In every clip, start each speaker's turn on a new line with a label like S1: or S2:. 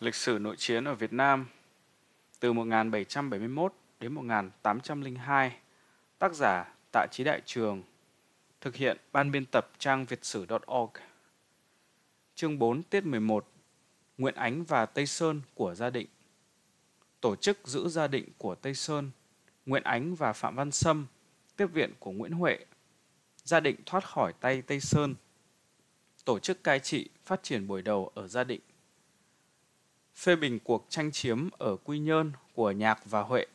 S1: Lịch sử nội chiến ở Việt Nam từ 1771 đến 1802, tác giả Tạ Chí Đại Trường, thực hiện ban biên tập trang việt sử.org. Chương 4 tiết 11 Nguyễn Ánh và Tây Sơn của gia định Tổ chức giữ gia định của Tây Sơn, Nguyễn Ánh và Phạm Văn Sâm, tiếp viện của Nguyễn Huệ, gia định thoát khỏi tay Tây Sơn, tổ chức cai trị phát triển buổi đầu ở gia định phê bình cuộc tranh chiếm ở Quy Nhơn của Nhạc và Huệ.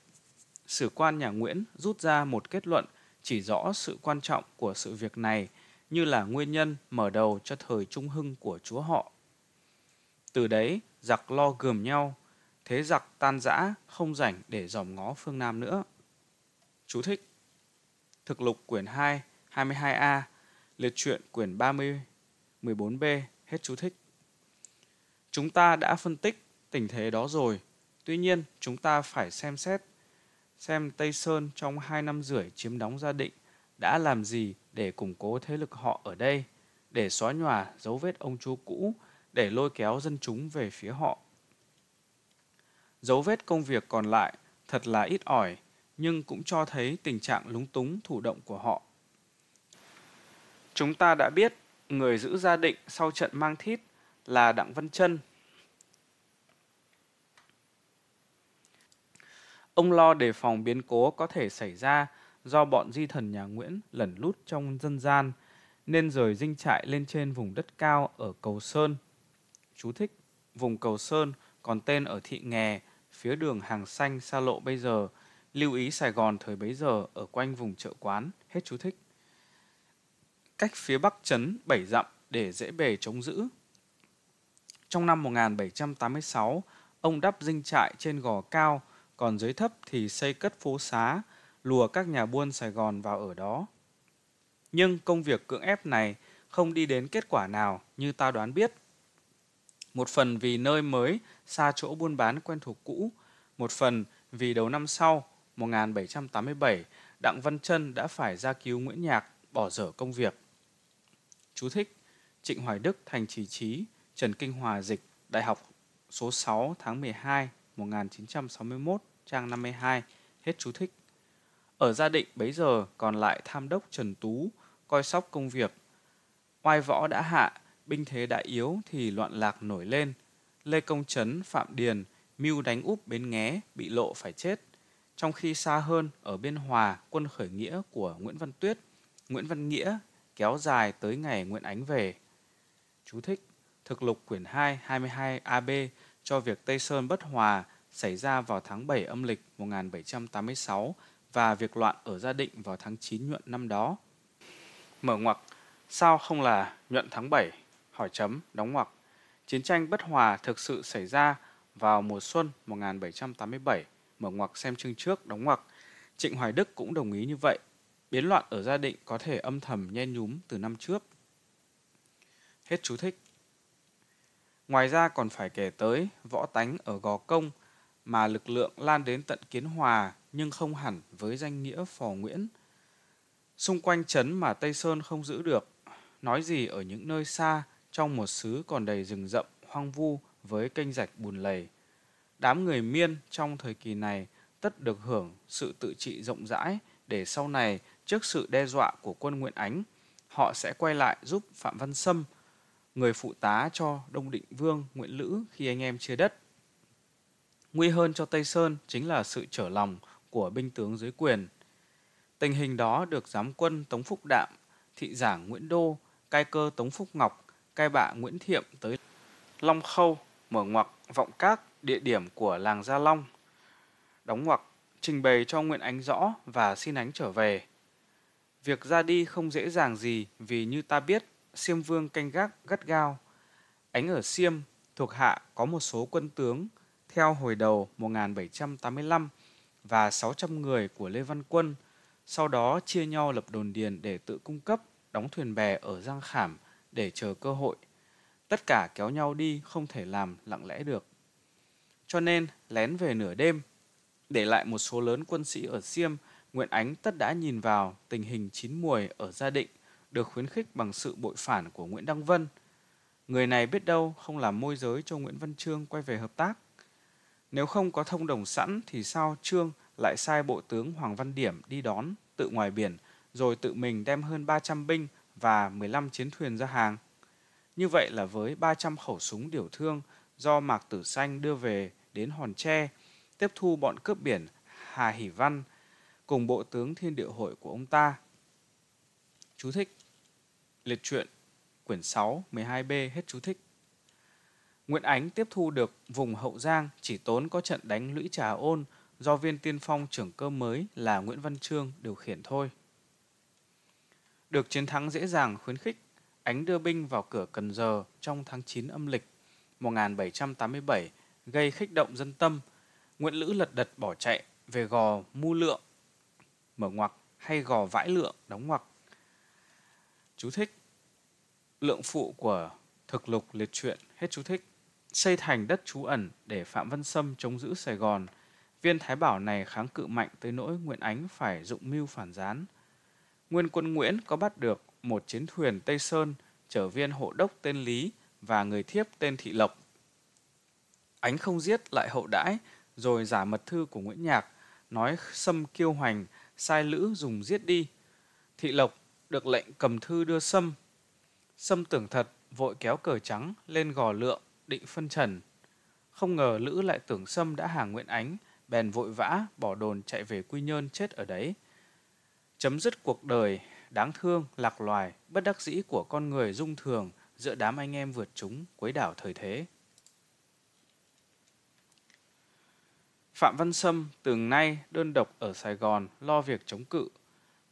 S1: Sử quan nhà Nguyễn rút ra một kết luận chỉ rõ sự quan trọng của sự việc này như là nguyên nhân mở đầu cho thời trung hưng của chúa họ. Từ đấy, giặc lo gườm nhau, thế giặc tan rã không rảnh để dòm ngó phương Nam nữa. Chú thích Thực lục quyển 2, 22A, liệt truyện quyển 30, 14B, hết chú thích. Chúng ta đã phân tích tình thế đó rồi. Tuy nhiên, chúng ta phải xem xét xem Tây Sơn trong 2 năm rưỡi chiếm đóng Gia Định đã làm gì để củng cố thế lực họ ở đây, để xóa nhòa dấu vết ông chúa cũ, để lôi kéo dân chúng về phía họ. Dấu vết công việc còn lại thật là ít ỏi, nhưng cũng cho thấy tình trạng lúng túng thủ động của họ. Chúng ta đã biết người giữ gia định sau trận mang thít là Đặng Văn Trân Ông lo đề phòng biến cố có thể xảy ra do bọn di thần nhà Nguyễn lẩn lút trong dân gian, nên rời dinh trại lên trên vùng đất cao ở Cầu Sơn. Chú thích, vùng Cầu Sơn còn tên ở Thị Nghè, phía đường Hàng Xanh xa lộ bây giờ, lưu ý Sài Gòn thời bấy giờ ở quanh vùng chợ quán, hết chú thích. Cách phía bắc trấn 7 dặm để dễ bề chống giữ. Trong năm 1786, ông đắp dinh trại trên gò cao, còn dưới thấp thì xây cất phố xá, lùa các nhà buôn Sài Gòn vào ở đó. Nhưng công việc cưỡng ép này không đi đến kết quả nào như ta đoán biết. Một phần vì nơi mới, xa chỗ buôn bán quen thuộc cũ, một phần vì đầu năm sau, 1787, Đặng Văn Trân đã phải ra cứu Nguyễn Nhạc, bỏ dở công việc. Chú thích, Trịnh Hoài Đức, Thành Trí Trí, Trần Kinh Hòa Dịch, Đại học số 6 tháng 12 1961, trang 52, hết chú thích. Ở gia định bấy giờ còn lại tham đốc Trần Tú, coi sóc công việc. Oai võ đã hạ, binh thế đã yếu thì loạn lạc nổi lên. Lê Công Trấn, Phạm Điền, mưu đánh úp bến nghé, bị lộ phải chết. Trong khi xa hơn, ở Biên Hòa, quân khởi nghĩa của Nguyễn Văn Tuyết, Nguyễn Văn Nghĩa kéo dài tới ngày Nguyễn Ánh về. Chú thích Thực lục quyển 2 22 AB cho việc Tây Sơn bất hòa xảy ra vào tháng 7 âm lịch 1786 và việc loạn ở Gia Định vào tháng 9 nhuận năm đó. Mở ngoặc, sao không là nhuận tháng 7? Hỏi chấm, đóng ngoặc. Chiến tranh bất hòa thực sự xảy ra vào mùa xuân 1787, mở ngoặc xem chương trước, đóng ngoặc. Trịnh Hoài Đức cũng đồng ý như vậy. Biến loạn ở Gia Định có thể âm thầm nhen nhúm từ năm trước. Hết chú thích. Ngoài ra còn phải kể tới võ tánh ở Gò Công mà lực lượng lan đến tận Kiến Hòa nhưng không hẳn với danh nghĩa Phò Nguyễn. Xung quanh trấn mà Tây Sơn không giữ được, nói gì ở những nơi xa trong một xứ còn đầy rừng rậm, hoang vu với kênh rạch bùn lầy. Đám người miên trong thời kỳ này tất được hưởng sự tự trị rộng rãi để sau này trước sự đe dọa của quân Nguyễn Ánh, họ sẽ quay lại giúp Phạm Văn Sâm người phụ tá cho Đông Định Vương Nguyễn Lữ khi anh em chia đất. Nguy hơn cho Tây Sơn chính là sự trở lòng của binh tướng dưới quyền. Tình hình đó được giám quân Tống Phúc Đạm, thị giảng Nguyễn Đô, cai cơ Tống Phúc Ngọc, cai bạ Nguyễn Thiệm tới Long Khâu, mở ngoặc Vọng Các, địa điểm của làng Gia Long, đóng ngoặc trình bày cho Nguyễn Ánh rõ và xin ánh trở về. Việc ra đi không dễ dàng gì vì như ta biết Siêm Vương canh gác gắt gao. Ánh ở Siêm, thuộc hạ có một số quân tướng theo hồi đầu 1785 và 600 người của Lê Văn Quân, sau đó chia nhau lập đồn điền để tự cung cấp, đóng thuyền bè ở Giang Khảm để chờ cơ hội. Tất cả kéo nhau đi không thể làm lặng lẽ được. Cho nên lén về nửa đêm, để lại một số lớn quân sĩ ở Siêm, Nguyễn Ánh tất đã nhìn vào tình hình chín muồi ở Gia Định – được khuyến khích bằng sự bội phản của Nguyễn Đăng Vân. Người này biết đâu không làm môi giới cho Nguyễn Văn Trương quay về hợp tác. Nếu không có thông đồng sẵn thì sao Trương lại sai bộ tướng Hoàng Văn Điểm đi đón tự ngoài biển rồi tự mình đem hơn 300 binh và 15 chiến thuyền ra hàng. Như vậy là với 300 khẩu súng điều thương do Mạc Tử Xanh đưa về đến Hòn Tre, tiếp thu bọn cướp biển Hà Hỷ Văn cùng bộ tướng thiên địa hội của ông ta. Chú thích Liệt truyện, quyển 6, 12B hết chú thích. Nguyễn Ánh tiếp thu được vùng Hậu Giang chỉ tốn có trận đánh lũy trà ôn do viên tiên phong trưởng cơ mới là Nguyễn Văn Trương điều khiển thôi. Được chiến thắng dễ dàng khuyến khích, Ánh đưa binh vào cửa Cần Giờ trong tháng 9 âm lịch 1787 gây khích động dân tâm. Nguyễn Lữ lật đật bỏ chạy về gò Mu Lượng, mở ngoặc hay gò Vãi Lượng, đóng ngoặc. Chú thích Lượng phụ của thực lục liệt truyện hết chú thích xây thành đất trú ẩn để Phạm Văn Sâm chống giữ Sài Gòn. Viên Thái Bảo này kháng cự mạnh tới nỗi Nguyễn Ánh phải dụng mưu phản gián. Nguyên quân Nguyễn có bắt được một chiến thuyền Tây Sơn chở viên hộ đốc tên Lý và người thiếp tên Thị Lộc. Ánh không giết lại hậu đãi, rồi giả mật thư của Nguyễn Nhạc, nói Sâm kiêu hoành, sai Lữ dùng giết đi. Thị Lộc được lệnh cầm thư đưa sâm. Sâm tưởng thật, vội kéo cờ trắng lên gò lượng, định phân trần. Không ngờ Lữ lại tưởng sâm đã hàng Nguyễn Ánh, bèn vội vã bỏ đồn chạy về Quy Nhơn chết ở đấy. Chấm dứt cuộc đời, đáng thương, lạc loài, bất đắc dĩ của con người dung thường giữa đám anh em vượt chúng quấy đảo thời thế. Phạm Văn Sâm từng nay đơn độc ở Sài Gòn lo việc chống cự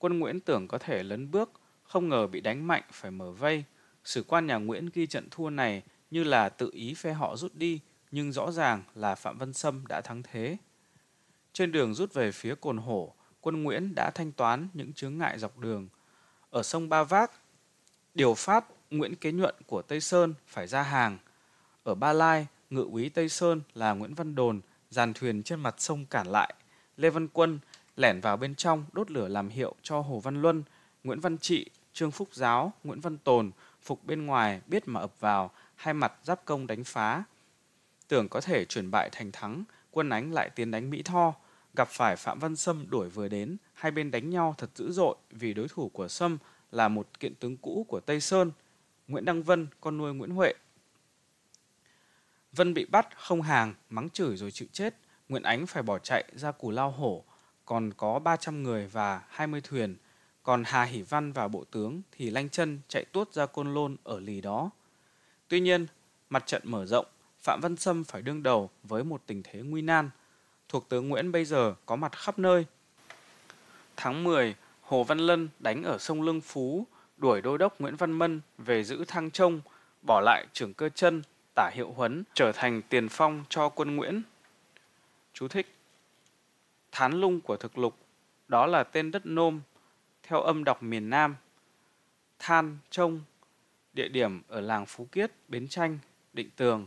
S1: quân Nguyễn tưởng có thể lấn bước, không ngờ bị đánh mạnh phải mở vây. Sử quan nhà Nguyễn ghi trận thua này như là tự ý phe họ rút đi, nhưng rõ ràng là Phạm Văn Sâm đã thắng thế. Trên đường rút về phía Cồn Hổ, quân Nguyễn đã thanh toán những chướng ngại dọc đường. Ở sông Ba Vác, điều phát Nguyễn Kế Nhuận của Tây Sơn phải ra hàng. Ở Ba Lai, ngự úy Tây Sơn là Nguyễn Văn Đồn dàn thuyền trên mặt sông cản lại. Lê Văn Quân lẻn vào bên trong đốt lửa làm hiệu cho Hồ Văn Luân, Nguyễn Văn Trị, Trương Phúc Giáo, Nguyễn Văn Tồn, phục bên ngoài biết mà ập vào, hai mặt giáp công đánh phá. Tưởng có thể chuyển bại thành thắng, quân ánh lại tiến đánh Mỹ Tho, gặp phải Phạm Văn Sâm đuổi vừa đến, hai bên đánh nhau thật dữ dội vì đối thủ của Sâm là một kiện tướng cũ của Tây Sơn, Nguyễn Đăng Vân, con nuôi Nguyễn Huệ. Vân bị bắt, không hàng, mắng chửi rồi chịu chết, Nguyễn Ánh phải bỏ chạy ra cù lao hổ, còn có 300 người và 20 thuyền, còn Hà Hỷ Văn và Bộ Tướng thì lanh chân chạy tuốt ra Côn Lôn ở lì đó. Tuy nhiên, mặt trận mở rộng, Phạm Văn Sâm phải đương đầu với một tình thế nguy nan. Thuộc tướng Nguyễn bây giờ có mặt khắp nơi. Tháng 10, Hồ Văn Lân đánh ở sông Lương Phú, đuổi đô đốc Nguyễn Văn Mân về giữ Thăng Trông, bỏ lại trưởng cơ chân, tả hiệu huấn, trở thành tiền phong cho quân Nguyễn. Chú thích Thán lung của thực lục, đó là tên đất nôm, theo âm đọc miền Nam. Than, trông, địa điểm ở làng Phú Kiết, Bến Tranh, Định Tường.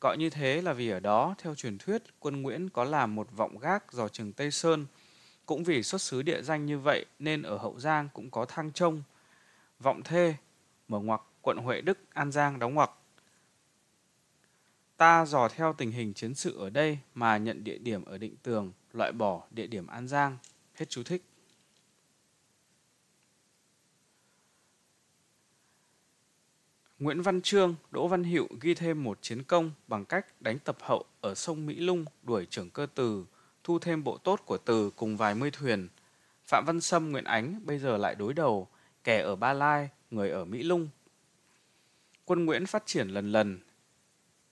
S1: Gọi như thế là vì ở đó, theo truyền thuyết, quân Nguyễn có làm một vọng gác dò trường Tây Sơn. Cũng vì xuất xứ địa danh như vậy nên ở Hậu Giang cũng có thang trông. Vọng thê, mở ngoặc, quận Huệ Đức, An Giang đóng ngoặc. Ta dò theo tình hình chiến sự ở đây mà nhận địa điểm ở định tường, loại bỏ địa điểm An Giang. Hết chú thích. Nguyễn Văn Trương, Đỗ Văn hiệu ghi thêm một chiến công bằng cách đánh tập hậu ở sông Mỹ Lung đuổi trưởng cơ Từ, thu thêm bộ tốt của Từ cùng vài mươi thuyền. Phạm Văn Sâm, Nguyễn Ánh bây giờ lại đối đầu, kẻ ở Ba Lai, người ở Mỹ Lung. Quân Nguyễn phát triển lần lần,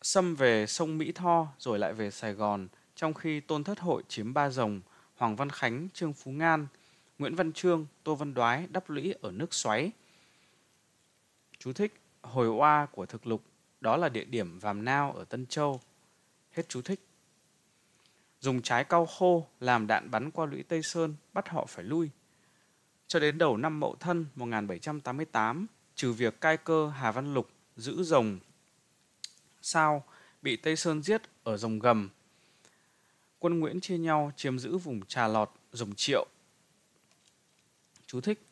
S1: xâm về sông Mỹ Tho rồi lại về Sài Gòn, trong khi Tôn Thất Hội chiếm Ba Rồng, Hoàng Văn Khánh, Trương Phú Ngan, Nguyễn Văn Trương, Tô Văn Đoái đắp lũy ở nước xoáy. Chú thích Hồi oa của thực lục, đó là địa điểm Vàm Nao ở Tân Châu. Hết chú thích. Dùng trái cao khô làm đạn bắn qua lũy Tây Sơn, bắt họ phải lui. Cho đến đầu năm Mậu Thân 1788, trừ việc cai cơ Hà Văn Lục giữ rồng Sao bị Tây Sơn giết ở rồng gầm. Quân Nguyễn chia nhau chiếm giữ vùng Trà Lọt, rồng Triệu. Chú thích.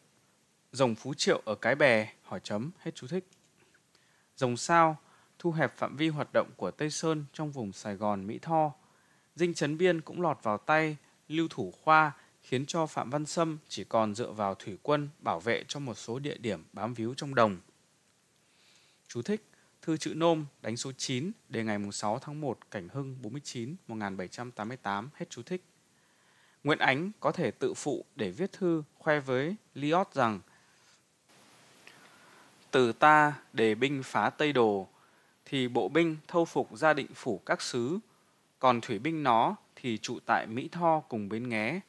S1: Rồng Phú Triệu ở Cái Bè, hỏi chấm, hết chú thích. Rồng Sao thu hẹp phạm vi hoạt động của Tây Sơn trong vùng Sài Gòn, Mỹ Tho. Dinh Trấn Biên cũng lọt vào tay Lưu Thủ Khoa khiến cho Phạm Văn Sâm chỉ còn dựa vào thủy quân bảo vệ cho một số địa điểm bám víu trong đồng. Chú thích Thư chữ nôm đánh số 9 đề ngày 6 tháng 1 Cảnh Hưng 49 1788 hết chú thích. Nguyễn Ánh có thể tự phụ để viết thư khoe với Liot rằng Từ ta để binh phá Tây Đồ thì bộ binh thâu phục gia định phủ các xứ, còn thủy binh nó thì trụ tại Mỹ Tho cùng Bến Nghé,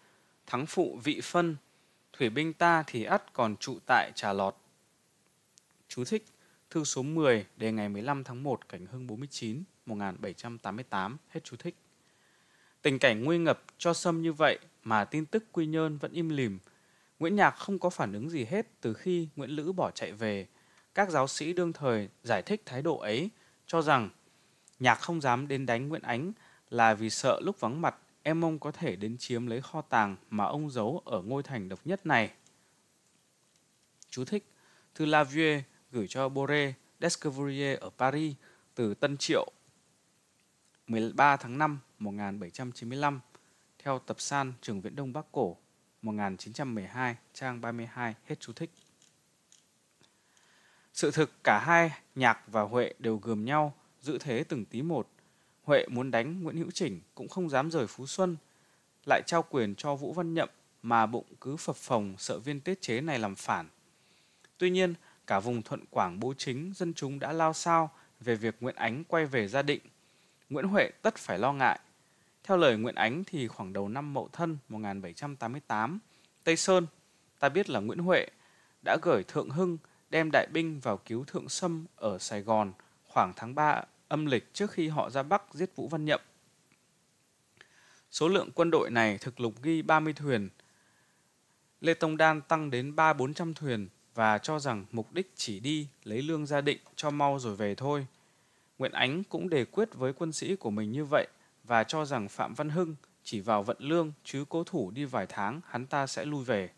S1: thắng phụ vị phân, thủy binh ta thì ắt còn trụ tại Trà Lọt. Chú thích Thư số 10 đề ngày 15 tháng 1 Cảnh Hưng 49 1788 hết chú thích. Tình cảnh nguy ngập cho sâm như vậy mà tin tức Quy Nhơn vẫn im lìm. Nguyễn Nhạc không có phản ứng gì hết từ khi Nguyễn Lữ bỏ chạy về. Các giáo sĩ đương thời giải thích thái độ ấy cho rằng Nhạc không dám đến đánh Nguyễn Ánh là vì sợ lúc vắng mặt em ông có thể đến chiếm lấy kho tàng mà ông giấu ở ngôi thành độc nhất này. Chú thích Thư Lavier gửi cho Boré Descavurier ở Paris từ Tân Triệu 13 tháng 5 1795 theo tập san Trường Viễn Đông Bắc Cổ 1912 trang 32 hết chú thích. Sự thực cả hai Nhạc và Huệ đều gườm nhau giữ thế từng tí một. Huệ muốn đánh Nguyễn Hữu Chỉnh cũng không dám rời Phú Xuân, lại trao quyền cho Vũ Văn Nhậm mà bụng cứ phập phồng sợ viên tiết chế này làm phản. Tuy nhiên, cả vùng Thuận Quảng Bố Chính dân chúng đã lao sao về việc Nguyễn Ánh quay về gia định. Nguyễn Huệ tất phải lo ngại. Theo lời Nguyễn Ánh thì khoảng đầu năm Mậu Thân 1788, Tây Sơn, ta biết là Nguyễn Huệ, đã gửi Thượng Hưng đem đại binh vào cứu Thượng Sâm ở Sài Gòn khoảng tháng 3 âm lịch trước khi họ ra Bắc giết Vũ Văn Nhậm. Số lượng quân đội này thực lục ghi 30 thuyền. Lê Tông Đan tăng đến 3-400 thuyền, và cho rằng mục đích chỉ đi lấy lương gia định cho mau rồi về thôi. Nguyễn Ánh cũng đề quyết với quân sĩ của mình như vậy và cho rằng Phạm Văn Hưng chỉ vào vận lương chứ cố thủ đi vài tháng hắn ta sẽ lui về.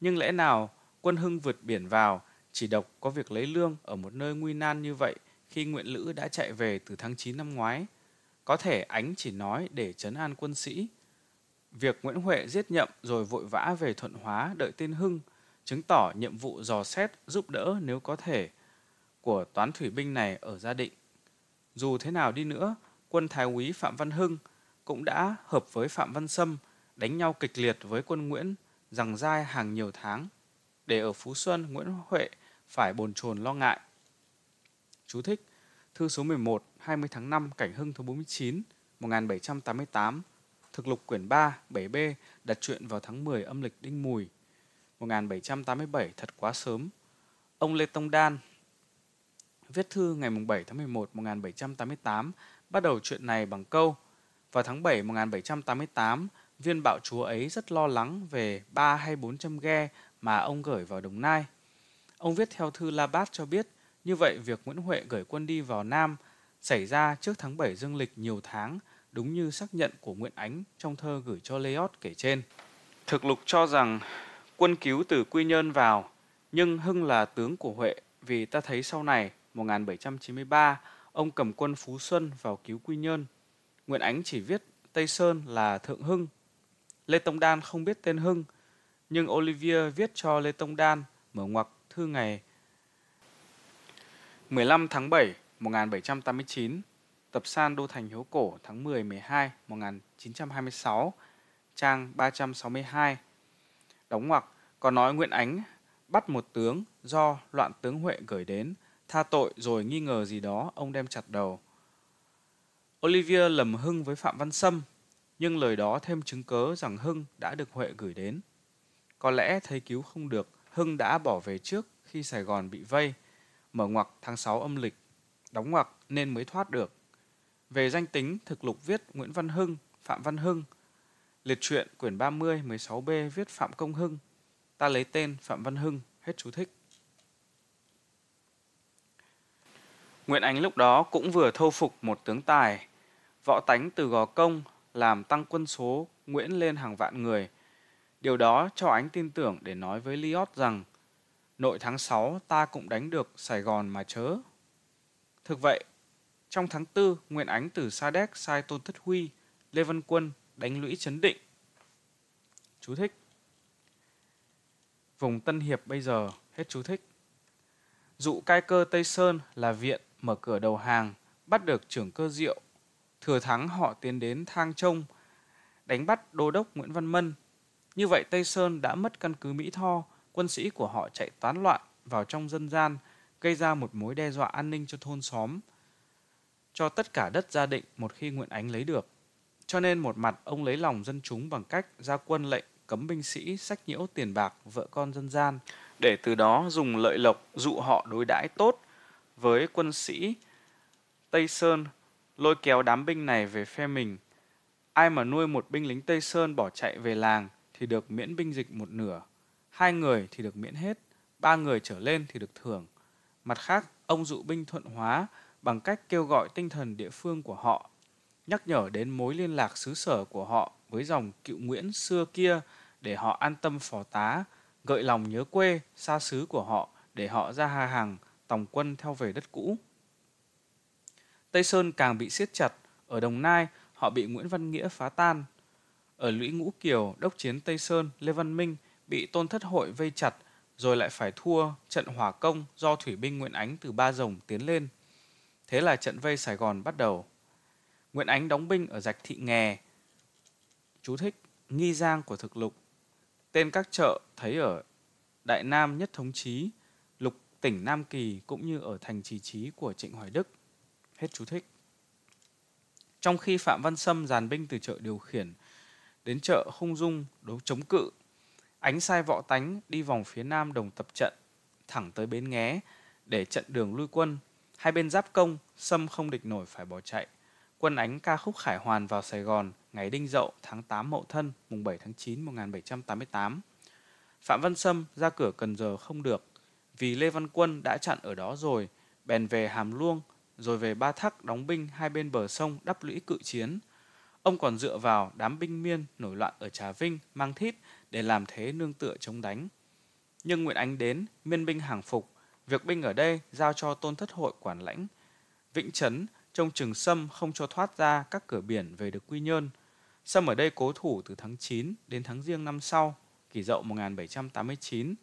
S1: Nhưng lẽ nào quân Hưng vượt biển vào chỉ độc có việc lấy lương ở một nơi nguy nan như vậy khi Nguyễn Lữ đã chạy về từ tháng 9 năm ngoái. Có thể Ánh chỉ nói để chấn an quân sĩ, Việc Nguyễn Huệ giết nhậm rồi vội vã về Thuận Hóa đợi tin Hưng chứng tỏ nhiệm vụ dò xét giúp đỡ nếu có thể của toán thủy binh này ở Gia Định. Dù thế nào đi nữa, quân Thái úy Phạm Văn Hưng cũng đã hợp với Phạm Văn Sâm đánh nhau kịch liệt với quân Nguyễn rằng dai hàng nhiều tháng. Để ở Phú Xuân, Nguyễn Huệ phải bồn chồn lo ngại. Chú thích Thư số 11, 20 tháng 5, Cảnh Hưng thứ 49, 1788 Thực lục quyển 3, 7B đặt truyện vào tháng 10 âm lịch Đinh Mùi 1787 thật quá sớm. Ông Lê Tông Đan viết thư ngày 7 tháng 11 1788 bắt đầu chuyện này bằng câu Vào tháng 7 1788, viên bạo chúa ấy rất lo lắng về 3 hay 400 ghe mà ông gửi vào Đồng Nai. Ông viết theo thư La Bát cho biết, như vậy việc Nguyễn Huệ gửi quân đi vào Nam xảy ra trước tháng 7 dương lịch nhiều tháng đúng như xác nhận của Nguyễn Ánh trong thơ gửi cho Lêot kể trên. Thực lục cho rằng quân cứu từ Quy Nhơn vào, nhưng Hưng là tướng của Huệ vì ta thấy sau này 1793 ông cầm quân Phú Xuân vào cứu Quy Nhơn. Nguyễn Ánh chỉ viết Tây Sơn là Thượng Hưng. Lê Tông Đan không biết tên Hưng, nhưng Olivia viết cho Lê Tông Đan mở ngoặc thư ngày 15 tháng 7 1789 Tập san Đô Thành Hiếu Cổ tháng 10 12 1926, trang 362. Đóng ngoặc có nói Nguyễn Ánh bắt một tướng do loạn tướng Huệ gửi đến, tha tội rồi nghi ngờ gì đó, ông đem chặt đầu. olivia lầm Hưng với Phạm Văn Sâm, nhưng lời đó thêm chứng cớ rằng Hưng đã được Huệ gửi đến. Có lẽ thấy cứu không được, Hưng đã bỏ về trước khi Sài Gòn bị vây, mở ngoặc tháng 6 âm lịch, đóng ngoặc nên mới thoát được. Về danh tính, thực lục viết Nguyễn Văn Hưng, Phạm Văn Hưng. Liệt truyện quyển 30, 16B viết Phạm Công Hưng. Ta lấy tên Phạm Văn Hưng, hết chú thích. Nguyễn Ánh lúc đó cũng vừa thâu phục một tướng tài. Võ tánh từ Gò Công làm tăng quân số Nguyễn lên hàng vạn người. Điều đó cho Ánh tin tưởng để nói với Liot rằng nội tháng 6 ta cũng đánh được Sài Gòn mà chớ. Thực vậy, trong tháng 4, Nguyễn Ánh từ Sa Đéc sai Tôn Thất Huy, Lê Văn Quân đánh lũy chấn định. Chú thích. Vùng Tân Hiệp bây giờ, hết chú thích. Dụ cai cơ Tây Sơn là viện mở cửa đầu hàng, bắt được trưởng cơ diệu. Thừa thắng họ tiến đến Thang Trông, đánh bắt đô đốc Nguyễn Văn Mân. Như vậy Tây Sơn đã mất căn cứ Mỹ Tho, quân sĩ của họ chạy toán loạn vào trong dân gian, gây ra một mối đe dọa an ninh cho thôn xóm, cho tất cả đất gia định một khi Nguyễn Ánh lấy được. Cho nên một mặt ông lấy lòng dân chúng bằng cách ra quân lệnh cấm binh sĩ sách nhiễu tiền bạc vợ con dân gian để từ đó dùng lợi lộc dụ họ đối đãi tốt với quân sĩ Tây Sơn lôi kéo đám binh này về phe mình. Ai mà nuôi một binh lính Tây Sơn bỏ chạy về làng thì được miễn binh dịch một nửa, hai người thì được miễn hết, ba người trở lên thì được thưởng. Mặt khác, ông dụ binh thuận hóa bằng cách kêu gọi tinh thần địa phương của họ, nhắc nhở đến mối liên lạc xứ sở của họ với dòng cựu Nguyễn xưa kia để họ an tâm phò tá, gợi lòng nhớ quê, xa xứ của họ để họ ra hà hàng, tòng quân theo về đất cũ. Tây Sơn càng bị siết chặt, ở Đồng Nai họ bị Nguyễn Văn Nghĩa phá tan. Ở Lũy Ngũ Kiều, đốc chiến Tây Sơn, Lê Văn Minh bị tôn thất hội vây chặt, rồi lại phải thua trận hỏa công do thủy binh Nguyễn Ánh từ Ba Rồng tiến lên – Thế là trận vây Sài Gòn bắt đầu. Nguyễn Ánh đóng binh ở dạch Thị Nghè. Chú thích nghi giang của thực lục. Tên các chợ thấy ở Đại Nam Nhất Thống Chí, lục tỉnh Nam Kỳ cũng như ở thành trì trí của Trịnh Hoài Đức. Hết chú thích. Trong khi Phạm Văn Sâm dàn binh từ chợ điều khiển đến chợ Hung Dung đấu chống cự, ánh sai võ tánh đi vòng phía nam đồng tập trận thẳng tới Bến Nghé để trận đường lui quân Hai bên giáp công, Sâm không địch nổi phải bỏ chạy. Quân ánh ca khúc Khải Hoàn vào Sài Gòn ngày Đinh Dậu tháng 8 Mậu Thân, mùng 7 tháng 9 1788. Phạm Văn Sâm ra cửa Cần Giờ không được, vì Lê Văn Quân đã chặn ở đó rồi, bèn về Hàm Luông, rồi về Ba Thắc đóng binh hai bên bờ sông đắp lũy cự chiến. Ông còn dựa vào đám binh miên nổi loạn ở Trà Vinh, mang thít để làm thế nương tựa chống đánh. Nhưng Nguyễn Ánh đến, miên binh hàng phục, Việc binh ở đây giao cho tôn thất hội quản lãnh. Vĩnh Trấn trông chừng Sâm không cho thoát ra các cửa biển về được Quy Nhơn. Sâm ở đây cố thủ từ tháng 9 đến tháng riêng năm sau, kỷ dậu 1789.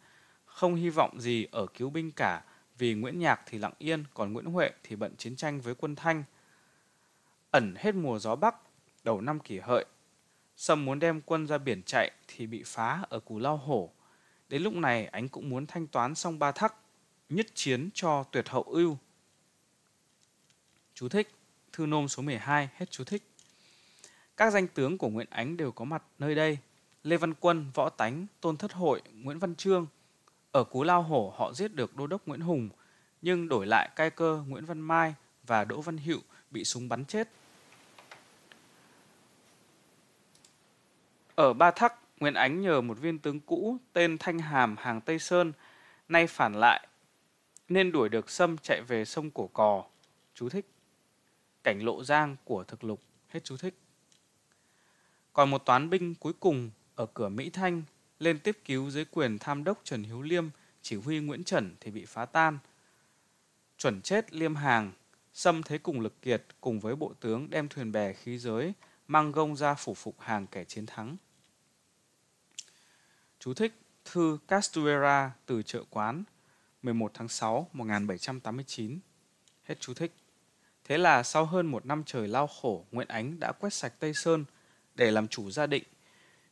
S1: Không hy vọng gì ở cứu binh cả, vì Nguyễn Nhạc thì lặng yên, còn Nguyễn Huệ thì bận chiến tranh với quân Thanh. Ẩn hết mùa gió Bắc, đầu năm kỷ hợi. Sâm muốn đem quân ra biển chạy thì bị phá ở Cù Lao Hổ. Đến lúc này, anh cũng muốn thanh toán xong ba thắc nhất chiến cho tuyệt hậu ưu. Chú thích, thư nôm số 12, hết chú thích. Các danh tướng của Nguyễn Ánh đều có mặt nơi đây. Lê Văn Quân, Võ Tánh, Tôn Thất Hội, Nguyễn Văn Trương. Ở Cú Lao Hổ họ giết được Đô đốc Nguyễn Hùng, nhưng đổi lại cai cơ Nguyễn Văn Mai và Đỗ Văn Hiệu bị súng bắn chết. Ở Ba Thắc, Nguyễn Ánh nhờ một viên tướng cũ tên Thanh Hàm Hàng Tây Sơn, nay phản lại nên đuổi được Sâm chạy về sông Cổ Cò. Chú thích. Cảnh lộ giang của thực lục. Hết chú thích. Còn một toán binh cuối cùng ở cửa Mỹ Thanh lên tiếp cứu dưới quyền tham đốc Trần Hiếu Liêm chỉ huy Nguyễn Trẩn thì bị phá tan. Chuẩn chết Liêm Hàng, Sâm thấy cùng lực kiệt cùng với bộ tướng đem thuyền bè khí giới mang gông ra phủ phục hàng kẻ chiến thắng. Chú thích Thư Castuera từ chợ quán 11 tháng 6 1789. Hết chú thích. Thế là sau hơn một năm trời lao khổ, Nguyễn Ánh đã quét sạch Tây Sơn để làm chủ gia định.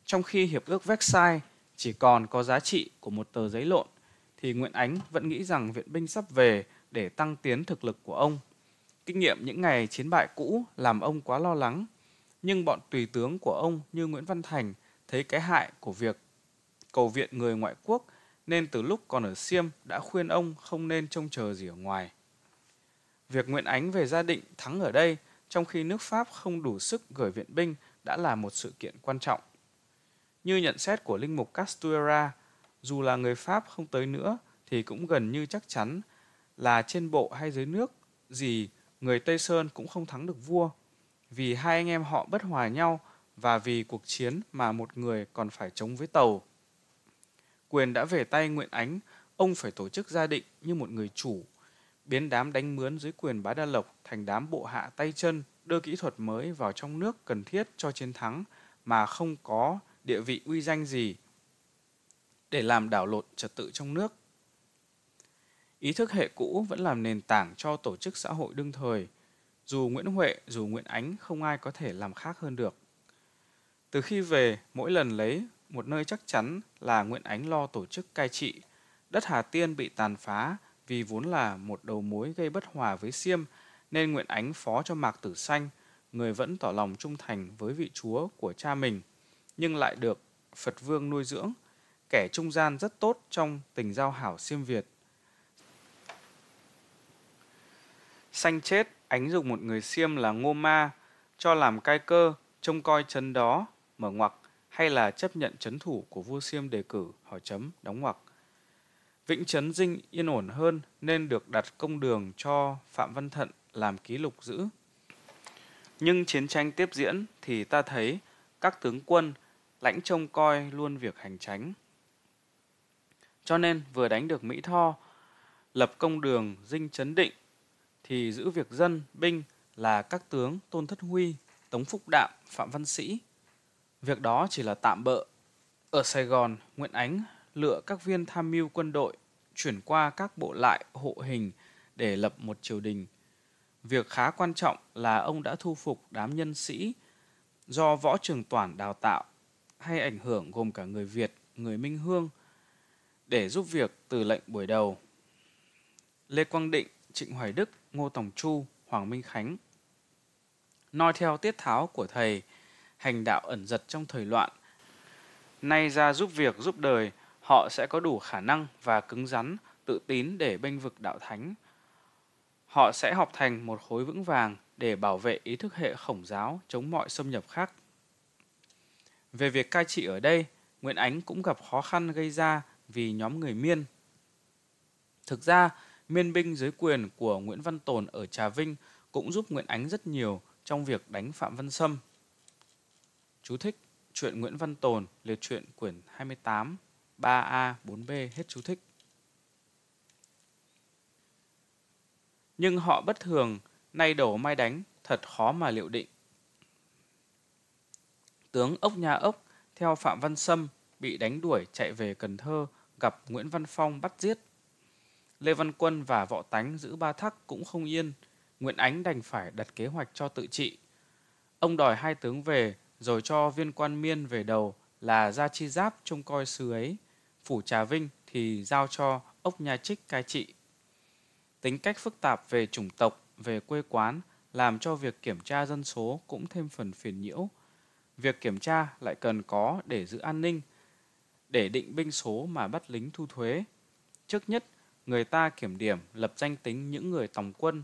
S1: Trong khi hiệp ước Versailles chỉ còn có giá trị của một tờ giấy lộn, thì Nguyễn Ánh vẫn nghĩ rằng viện binh sắp về để tăng tiến thực lực của ông. Kinh nghiệm những ngày chiến bại cũ làm ông quá lo lắng, nhưng bọn tùy tướng của ông như Nguyễn Văn Thành thấy cái hại của việc cầu viện người ngoại quốc nên từ lúc còn ở Xiêm đã khuyên ông không nên trông chờ gì ở ngoài. Việc Nguyễn Ánh về gia định thắng ở đây, trong khi nước Pháp không đủ sức gửi viện binh đã là một sự kiện quan trọng. Như nhận xét của linh mục Castuera, dù là người Pháp không tới nữa thì cũng gần như chắc chắn là trên bộ hay dưới nước gì người Tây Sơn cũng không thắng được vua vì hai anh em họ bất hòa nhau và vì cuộc chiến mà một người còn phải chống với tàu quyền đã về tay Nguyễn Ánh, ông phải tổ chức gia định như một người chủ, biến đám đánh mướn dưới quyền Bá Đa Lộc thành đám bộ hạ tay chân, đưa kỹ thuật mới vào trong nước cần thiết cho chiến thắng mà không có địa vị uy danh gì để làm đảo lộn trật tự trong nước. Ý thức hệ cũ vẫn làm nền tảng cho tổ chức xã hội đương thời, dù Nguyễn Huệ, dù Nguyễn Ánh không ai có thể làm khác hơn được. Từ khi về, mỗi lần lấy một nơi chắc chắn là Nguyễn Ánh lo tổ chức cai trị. Đất Hà Tiên bị tàn phá vì vốn là một đầu mối gây bất hòa với Siêm, nên Nguyễn Ánh phó cho Mạc Tử Xanh, người vẫn tỏ lòng trung thành với vị chúa của cha mình, nhưng lại được Phật Vương nuôi dưỡng, kẻ trung gian rất tốt trong tình giao hảo Siêm Việt. Xanh chết, Ánh dùng một người Siêm là Ngô Ma, cho làm cai cơ, trông coi chân đó, mở ngoặc hay là chấp nhận chấn thủ của vua Siêm đề cử hỏi chấm đóng ngoặc. Vĩnh Trấn Dinh yên ổn hơn nên được đặt công đường cho Phạm Văn Thận làm ký lục giữ. Nhưng chiến tranh tiếp diễn thì ta thấy các tướng quân lãnh trông coi luôn việc hành tránh. Cho nên vừa đánh được Mỹ Tho, lập công đường dinh Trấn định, thì giữ việc dân, binh là các tướng Tôn Thất Huy, Tống Phúc Đạm, Phạm Văn Sĩ, Việc đó chỉ là tạm bỡ. Ở Sài Gòn, Nguyễn Ánh lựa các viên tham mưu quân đội chuyển qua các bộ lại hộ hình để lập một triều đình. Việc khá quan trọng là ông đã thu phục đám nhân sĩ do võ trường toàn đào tạo hay ảnh hưởng gồm cả người Việt, người Minh Hương để giúp việc từ lệnh buổi đầu. Lê Quang Định, Trịnh Hoài Đức, Ngô tổng Chu, Hoàng Minh Khánh. Noi theo tiết tháo của thầy, hành đạo ẩn giật trong thời loạn. Nay ra giúp việc giúp đời, họ sẽ có đủ khả năng và cứng rắn, tự tín để bênh vực đạo thánh. Họ sẽ học thành một khối vững vàng để bảo vệ ý thức hệ khổng giáo chống mọi xâm nhập khác. Về việc cai trị ở đây, Nguyễn Ánh cũng gặp khó khăn gây ra vì nhóm người Miên. Thực ra, miên binh dưới quyền của Nguyễn Văn Tồn ở Trà Vinh cũng giúp Nguyễn Ánh rất nhiều trong việc đánh Phạm Văn Sâm. Chú thích Chuyện Nguyễn Văn Tồn, liệt truyện quyển 28, 3A, 4B, hết chú thích. Nhưng họ bất thường, nay đổ mai đánh, thật khó mà liệu định. Tướng Ốc nha Ốc, theo Phạm Văn Sâm, bị đánh đuổi chạy về Cần Thơ, gặp Nguyễn Văn Phong bắt giết. Lê Văn Quân và Võ Tánh giữ ba thắc cũng không yên, Nguyễn Ánh đành phải đặt kế hoạch cho tự trị. Ông đòi hai tướng về rồi cho viên quan miên về đầu là gia chi giáp trông coi sứ ấy phủ trà vinh thì giao cho ốc nha trích cai trị tính cách phức tạp về chủng tộc về quê quán làm cho việc kiểm tra dân số cũng thêm phần phiền nhiễu việc kiểm tra lại cần có để giữ an ninh để định binh số mà bắt lính thu thuế trước nhất người ta kiểm điểm lập danh tính những người tòng quân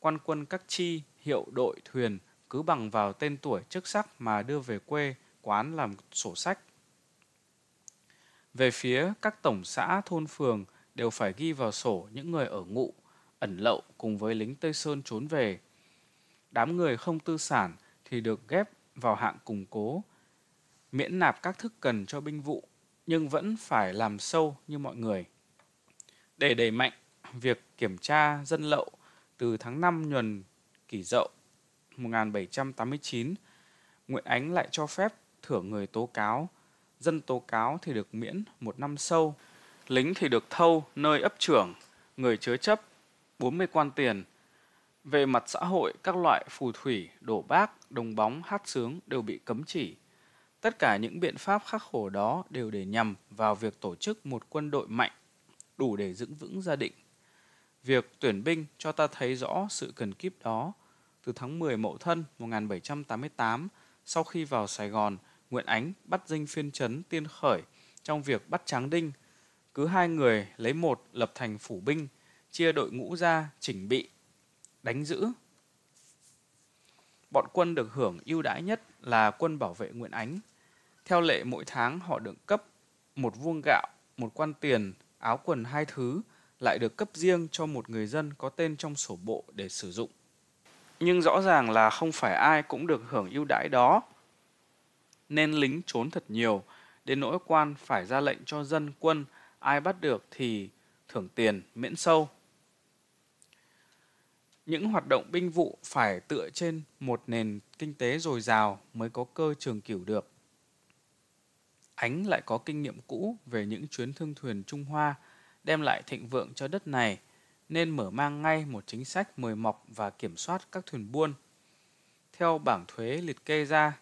S1: quan quân các chi hiệu đội thuyền cứ bằng vào tên tuổi chức sắc mà đưa về quê quán làm sổ sách. Về phía các tổng xã thôn phường đều phải ghi vào sổ những người ở ngụ, ẩn lậu cùng với lính Tây Sơn trốn về. Đám người không tư sản thì được ghép vào hạng củng cố, miễn nạp các thức cần cho binh vụ nhưng vẫn phải làm sâu như mọi người. Để đẩy mạnh việc kiểm tra dân lậu từ tháng 5 nhuần kỷ dậu 1789, Nguyễn Ánh lại cho phép thưởng người tố cáo, dân tố cáo thì được miễn một năm sâu, lính thì được thâu nơi ấp trưởng, người chứa chấp 40 quan tiền. Về mặt xã hội, các loại phù thủy, đổ bác, đồng bóng, hát sướng đều bị cấm chỉ. Tất cả những biện pháp khắc khổ đó đều để nhằm vào việc tổ chức một quân đội mạnh, đủ để giữ vững gia định. Việc tuyển binh cho ta thấy rõ sự cần kíp đó, từ tháng 10 Mậu Thân 1788, sau khi vào Sài Gòn, Nguyễn Ánh bắt dinh phiên chấn Tiên Khởi trong việc bắt Tráng Đinh. Cứ hai người lấy một lập thành phủ binh, chia đội ngũ ra chỉnh bị, đánh giữ. Bọn quân được hưởng ưu đãi nhất là quân bảo vệ Nguyễn Ánh. Theo lệ mỗi tháng họ được cấp một vuông gạo, một quan tiền, áo quần hai thứ, lại được cấp riêng cho một người dân có tên trong sổ bộ để sử dụng nhưng rõ ràng là không phải ai cũng được hưởng ưu đãi đó nên lính trốn thật nhiều đến nỗi quan phải ra lệnh cho dân quân ai bắt được thì thưởng tiền miễn sâu những hoạt động binh vụ phải tựa trên một nền kinh tế dồi dào mới có cơ trường cửu được ánh lại có kinh nghiệm cũ về những chuyến thương thuyền trung hoa đem lại thịnh vượng cho đất này nên mở mang ngay một chính sách mời mọc và kiểm soát các thuyền buôn. Theo bảng thuế liệt kê ra,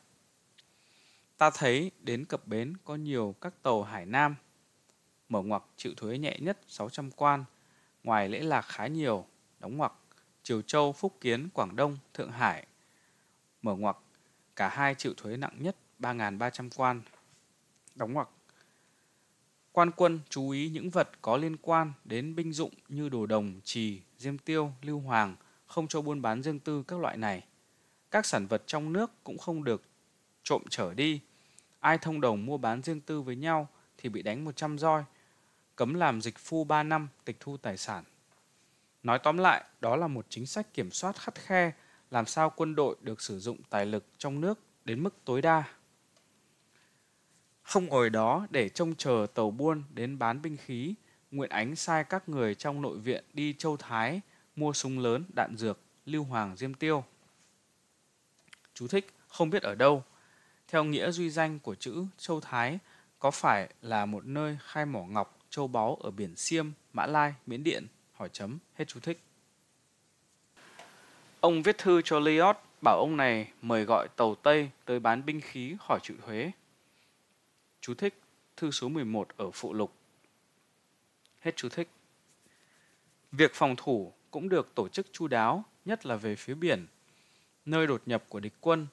S1: ta thấy đến cập bến có nhiều các tàu Hải Nam, mở ngoặc chịu thuế nhẹ nhất 600 quan, ngoài lễ lạc khá nhiều, đóng ngoặc Triều Châu, Phúc Kiến, Quảng Đông, Thượng Hải, mở ngoặc cả hai chịu thuế nặng nhất 3.300 quan, đóng ngoặc Quan quân chú ý những vật có liên quan đến binh dụng như đồ đồng, trì, diêm tiêu, lưu hoàng, không cho buôn bán riêng tư các loại này. Các sản vật trong nước cũng không được trộm trở đi. Ai thông đồng mua bán riêng tư với nhau thì bị đánh 100 roi, cấm làm dịch phu 3 năm, tịch thu tài sản. Nói tóm lại, đó là một chính sách kiểm soát khắt khe làm sao quân đội được sử dụng tài lực trong nước đến mức tối đa không ngồi đó để trông chờ tàu buôn đến bán binh khí, Nguyễn Ánh sai các người trong nội viện đi châu Thái, mua súng lớn, đạn dược, lưu hoàng diêm tiêu. Chú thích không biết ở đâu. Theo nghĩa duy danh của chữ châu Thái, có phải là một nơi khai mỏ ngọc, châu báu ở biển Xiêm, Mã Lai, Miến Điện? Hỏi chấm, hết chú thích. Ông viết thư cho Liot bảo ông này mời gọi tàu Tây tới bán binh khí khỏi chịu thuế. Chú thích thư số 11 ở phụ lục. Hết chú thích. Việc phòng thủ cũng được tổ chức chu đáo, nhất là về phía biển, nơi đột nhập của địch quân.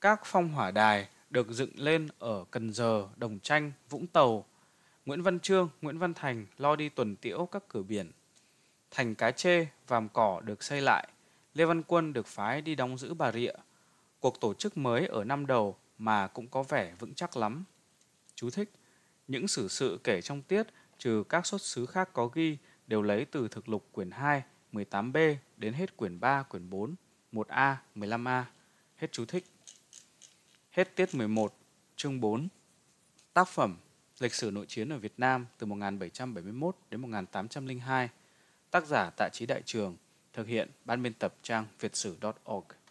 S1: Các phong hỏa đài được dựng lên ở Cần Giờ, Đồng Tranh, Vũng Tàu. Nguyễn Văn Trương, Nguyễn Văn Thành lo đi tuần tiễu các cửa biển. Thành Cá Chê, Vàm Cỏ được xây lại. Lê Văn Quân được phái đi đóng giữ Bà Rịa. Cuộc tổ chức mới ở năm đầu mà cũng có vẻ vững chắc lắm. Chú thích Những sử sự kể trong tiết trừ các xuất xứ khác có ghi đều lấy từ thực lục quyển 2, 18b đến hết quyển 3, quyển 4, 1a, 15a. Hết chú thích. Hết tiết 11, chương 4. Tác phẩm Lịch sử nội chiến ở Việt Nam từ 1771 đến 1802. Tác giả Tạ Chí Đại Trường. Thực hiện Ban biên tập trang việt sử.org.